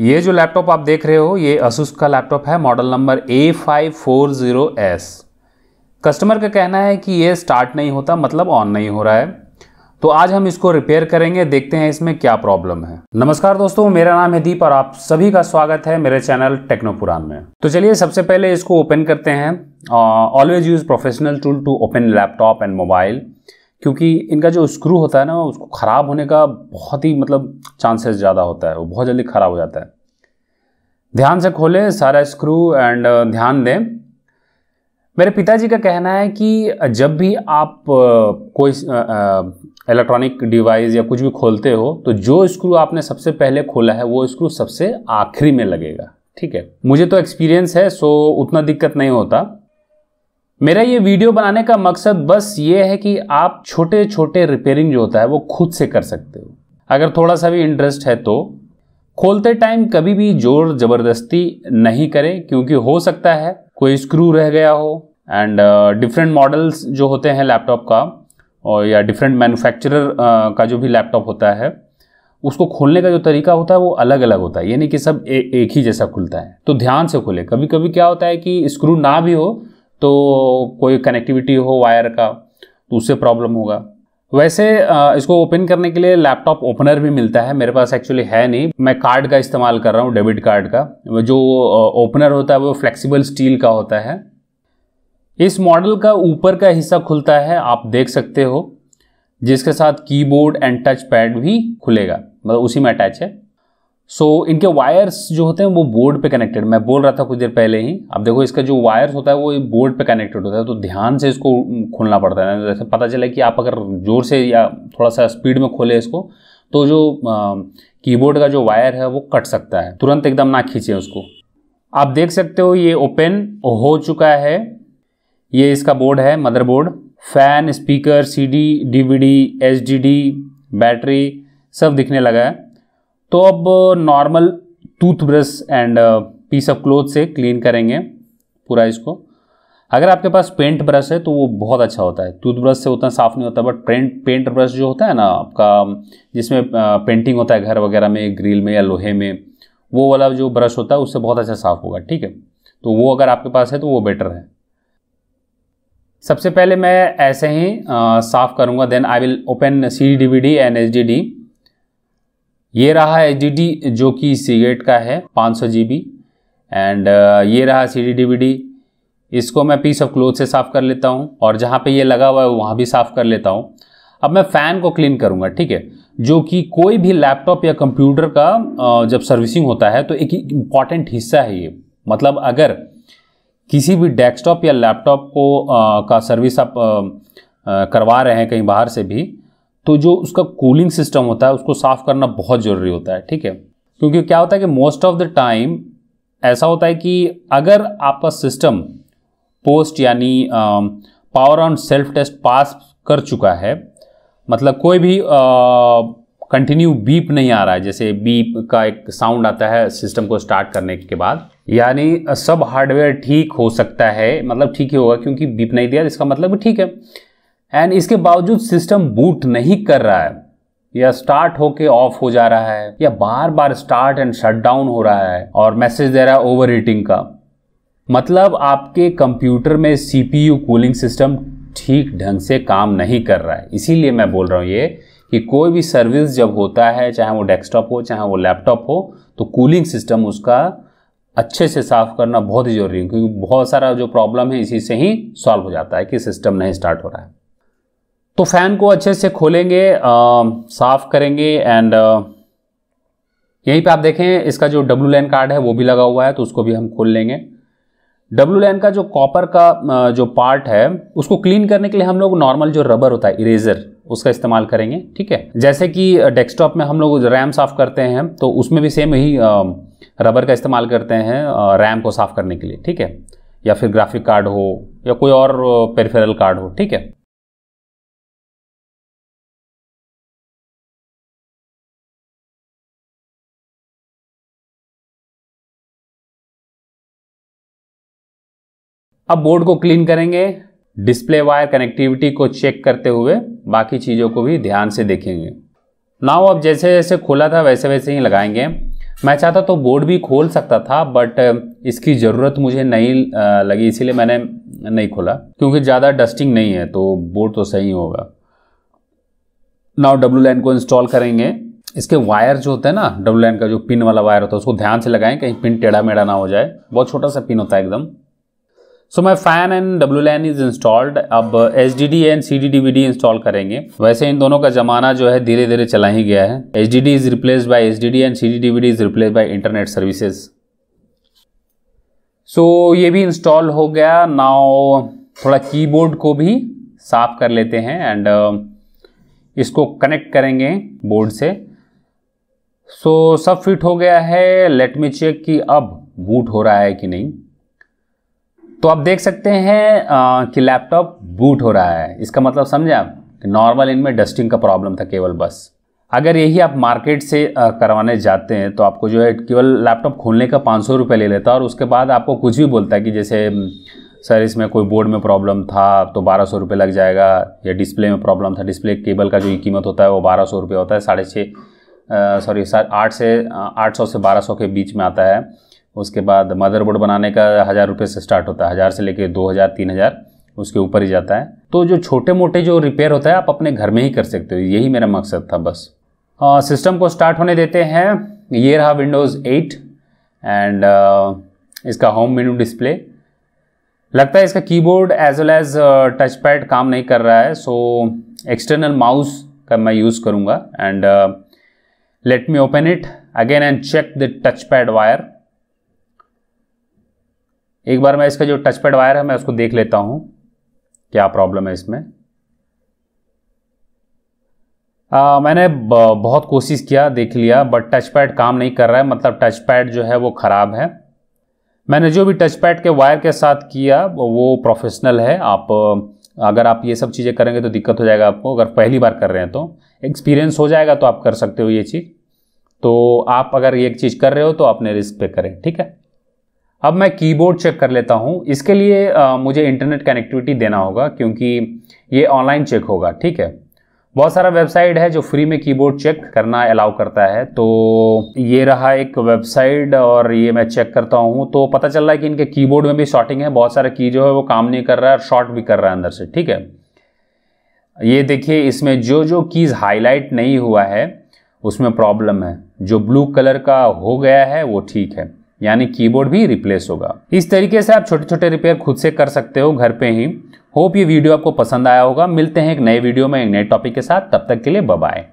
ये जो लैपटॉप आप देख रहे हो ये असुस का लैपटॉप है model number A five four zero S customer का कहना है कि ये स्टार्ट नहीं होता मतलब ऑन नहीं हो रहा है तो आज हम इसको रिपेयर करेंगे देखते हैं इसमें क्या प्रॉब्लम है नमस्कार दोस्तों मेरा नाम है दीप और आप सभी का स्वागत है मेरे चैनल टेक्नोपुरान में तो चलिए सबसे पहले इसको ओपन करते हैं always use professional tool to open laptop and mobile क्योंकि इनका जो स्क्रू होता है ना उसको ख़राब होने का बहुत ही मतलब चांसेस ज़्यादा होता है वो बहुत जल्दी ख़राब हो जाता है ध्यान से खोलें सारा स्क्रू एंड uh, ध्यान दें मेरे पिताजी का कहना है कि जब भी आप uh, कोई इलेक्ट्रॉनिक uh, डिवाइस या कुछ भी खोलते हो तो जो स्क्रू आपने सबसे पहले खोला है वो स्क्रू सबसे आखिरी में लगेगा ठीक है मुझे तो एक्सपीरियंस है सो उतना दिक्कत नहीं होता मेरा ये वीडियो बनाने का मकसद बस ये है कि आप छोटे छोटे रिपेयरिंग जो होता है वो खुद से कर सकते हो अगर थोड़ा सा भी इंटरेस्ट है तो खोलते टाइम कभी भी जोर जबरदस्ती नहीं करें क्योंकि हो सकता है कोई स्क्रू रह गया हो एंड डिफरेंट मॉडल्स जो होते हैं लैपटॉप का और या डिफरेंट मैन्युफैक्चरर uh, का जो भी लैपटॉप होता है उसको खोलने का जो तरीका होता है वो अलग अलग होता है यानी कि सब ए, एक ही जैसा खुलता है तो ध्यान से खोले कभी कभी क्या होता है कि स्क्रू ना भी हो तो कोई कनेक्टिविटी हो वायर का तो उससे प्रॉब्लम होगा वैसे इसको ओपन करने के लिए लैपटॉप ओपनर भी मिलता है मेरे पास एक्चुअली है नहीं मैं कार्ड का इस्तेमाल कर रहा हूँ डेबिट कार्ड का जो ओपनर होता है वो फ्लेक्सिबल स्टील का होता है इस मॉडल का ऊपर का हिस्सा खुलता है आप देख सकते हो जिसके साथ कीबोर्ड एंड टच पैड भी खुलेगा मतलब उसी में अटैच है सो so, इनके वायर्स जो होते हैं वो बोर्ड पे कनेक्टेड मैं बोल रहा था कुछ देर पहले ही अब देखो इसका जो वायर्स होता है वो बोर्ड पे कनेक्टेड होता है तो ध्यान से इसको खोलना पड़ता है जैसे पता चले कि आप अगर ज़ोर से या थोड़ा सा स्पीड में खोले इसको तो जो कीबोर्ड का जो वायर है वो कट सकता है तुरंत एकदम ना खींचे उसको आप देख सकते हो ये ओपन हो चुका है ये इसका बोर्ड है motherboard fan speaker C D D battery सब दिखने लगा है तो अब normal toothbrush and piece of cloth से क्लीन करेंगे पूरा इसको अगर आपके पास पेंट ब्रश है तो वो बहुत अच्छा होता है टूथब्रश से उतना साफ़ नहीं होता बट पेंट पेंट ब्रश जो होता है ना आपका जिसमें पेंटिंग uh, होता है घर वगैरह में ग्रिल में या लोहे में वो वाला जो ब्रश होता है उससे बहुत अच्छा साफ़ होगा ठीक है तो वो अगर आपके पास है तो वो बेटर है सबसे पहले मैं ऐसे ही साफ़ करूँगा then I will open C D D and H D D ये रहा एच जो कि सिगरेट का है 500 सौ जी एंड uh, ये रहा सी डी इसको मैं पीस ऑफ क्लोथ से साफ़ कर लेता हूँ और जहाँ पे ये लगा हुआ है वहाँ भी साफ़ कर लेता हूँ अब मैं फ़ैन को क्लीन करूँगा ठीक है जो कि कोई भी लैपटॉप या कंप्यूटर का uh, जब सर्विसिंग होता है तो एक इम्पॉर्टेंट हिस्सा है ये मतलब अगर किसी भी डेस्कटॉप या लैपटॉप को आ, uh, का सर्विस आप आ, आ, करवा रहे हैं कहीं बाहर से भी तो जो उसका कूलिंग सिस्टम होता है उसको साफ़ करना बहुत ज़रूरी होता है ठीक है क्योंकि क्या होता है कि मोस्ट ऑफ द टाइम ऐसा होता है कि अगर आपका सिस्टम पोस्ट यानी power on self test pass कर चुका है मतलब कोई भी कंटिन्यू बीप नहीं आ रहा है जैसे बीप का एक साउंड आता है सिस्टम को स्टार्ट करने के बाद यानी सब हार्डवेयर ठीक हो सकता है मतलब ठीक ही होगा क्योंकि बीप नहीं दिया इसका मतलब ठीक है एंड इसके बावजूद सिस्टम बूट नहीं कर रहा है या स्टार्ट होके ऑफ हो जा रहा है या बार बार स्टार्ट एंड शट डाउन हो रहा है और मैसेज दे रहा है ओवर हीटिंग का मतलब आपके कंप्यूटर में सीपीयू कूलिंग सिस्टम ठीक ढंग से काम नहीं कर रहा है इसीलिए मैं बोल रहा हूँ ये कि कोई भी सर्विस जब होता है चाहे वो डेस्कटॉप हो चाहे वो लैपटॉप हो तो कूलिंग सिस्टम उसका अच्छे से साफ करना बहुत ही जरूरी है क्योंकि बहुत सारा जो प्रॉब्लम है इसी से ही सॉल्व हो जाता है कि सिस्टम नहीं स्टार्ट हो रहा है तो फ़ैन को अच्छे से खोलेंगे साफ़ करेंगे एंड यहीं पे आप देखें इसका जो डब्लू लैन कार्ड है वो भी लगा हुआ है तो उसको भी हम खोल लेंगे डब्लू लैन का जो कॉपर का जो पार्ट है उसको क्लीन करने के लिए हम लोग नॉर्मल जो रबर होता है इरेजर उसका इस्तेमाल करेंगे ठीक है जैसे कि डेस्कटॉप में हम लोग रैम साफ़ करते हैं तो उसमें भी सेम ही रबर का इस्तेमाल करते हैं रैम को साफ़ करने के लिए ठीक है या फिर ग्राफिक कार्ड हो या कोई और पेरिफेरल कार्ड हो ठीक है अब बोर्ड को क्लीन करेंगे डिस्प्ले वायर कनेक्टिविटी को चेक करते हुए बाकी चीज़ों को भी ध्यान से देखेंगे नाव अब जैसे जैसे खोला था वैसे वैसे ही लगाएंगे मैं चाहता तो बोर्ड भी खोल सकता था बट इसकी ज़रूरत मुझे नहीं लगी इसीलिए मैंने नहीं खोला क्योंकि ज़्यादा डस्टिंग नहीं है तो बोर्ड तो सही होगा नाव डब्लू लाइन को इंस्टॉल करेंगे इसके वायर जो होते हैं ना डब्लू लाइन का जो पिन वाला वायर होता है उसको ध्यान से लगाएं कहीं पिन टेढ़ा मेढ़ा ना हो जाए बहुत छोटा सा पिन होता है एकदम so my fan and W LAN is installed अब H D D and C D D V D install करेंगे वैसे इन दोनों का जमाना जो है धीरे धीरे चला ही गया है H D D is replace by H D D and C D D V D is replace by internet services so ये भी इंस्टॉल हो गया नाव थोड़ा कीबोर्ड को भी साफ कर लेते हैं एंड uh, इसको कनेक्ट करेंगे बोर्ड से सो so, सब फिट हो गया है लेट मी चेक कि अब बूट हो रहा है कि नहीं तो आप देख सकते हैं आ, कि लैपटॉप बूट हो रहा है इसका मतलब समझे आप नॉर्मल इनमें डस्टिंग का प्रॉब्लम था केवल बस अगर यही आप मार्केट से आ, करवाने जाते हैं तो आपको जो है केवल लैपटॉप खोलने का पाँच सौ रुपये ले लेता है और उसके बाद आपको कुछ भी बोलता है कि जैसे हम्म, सर इसमें कोई बोर्ड में प्रॉब्लम था तो बारह सौ रुपये लग जाएगा या डिस्प्ले में प्रॉब्लम था डिस्प्ले केबल का जो कीमत होता है वो बारह सौ रुपये होता है साढ़े छः सॉरी आठ से आठ सौ से बारह सौ के बीच में आता है उसके बाद मदरबोर्ड बनाने का हज़ार रुपये से स्टार्ट होता है हज़ार से लेकर दो हज़ार तीन हज़ार उसके ऊपर ही जाता है तो जो छोटे मोटे जो रिपेयर होता है आप अपने घर में ही कर सकते हो यही मेरा मकसद था बस आ, सिस्टम को स्टार्ट होने देते हैं ये रहा विंडोज़ एट एंड इसका होम मेनू डिस्प्ले लगता है इसका keyboard as well as touch pad काम नहीं कर रहा है सो एक्सटर्नल माउस का मैं यूज़ करूँगा and let me open it again and check the touch pad wire एक बार मैं इसका जो टच पैड वायर है मैं उसको देख लेता हूँ क्या प्रॉब्लम है इसमें आ, मैंने बहुत कोशिश किया देख लिया बट टच पैड काम नहीं कर रहा है मतलब टच पैड जो है वो ख़राब है मैंने जो भी टच पैड के वायर के साथ किया वो प्रोफेशनल है आप अगर आप ये सब चीज़ें करेंगे तो दिक्कत हो जाएगा आपको अगर पहली बार कर रहे हैं तो एक्सपीरियंस हो जाएगा तो आप कर सकते हो ये चीज़ तो आप अगर ये चीज़ कर रहे हो तो अपने रिस्क पे करें ठीक है अब मैं कीबोर्ड चेक कर लेता हूँ इसके लिए आ, मुझे इंटरनेट कनेक्टिविटी देना होगा क्योंकि ये ऑनलाइन चेक होगा ठीक है बहुत सारा वेबसाइट है जो फ्री में कीबोर्ड चेक करना अलाउ करता है तो ये रहा एक वेबसाइट और ये मैं चेक करता हूँ तो पता चल रहा है कि इनके कीबोर्ड में भी शॉर्टिंग है बहुत सारा की जो है वो काम नहीं कर रहा है और शॉर्ट भी कर रहा है अंदर से ठीक है ये देखिए इसमें जो जो कीज़ हाईलाइट नहीं हुआ है उसमें प्रॉब्लम है जो ब्लू कलर का हो गया है वो ठीक है यानी कीबोर्ड भी रिप्लेस होगा इस तरीके से आप छोटे छोटे रिपेयर खुद से कर सकते हो घर पे ही होप ये वीडियो आपको पसंद आया होगा मिलते हैं एक नए वीडियो में एक नए टॉपिक के साथ तब तक के लिए बबाई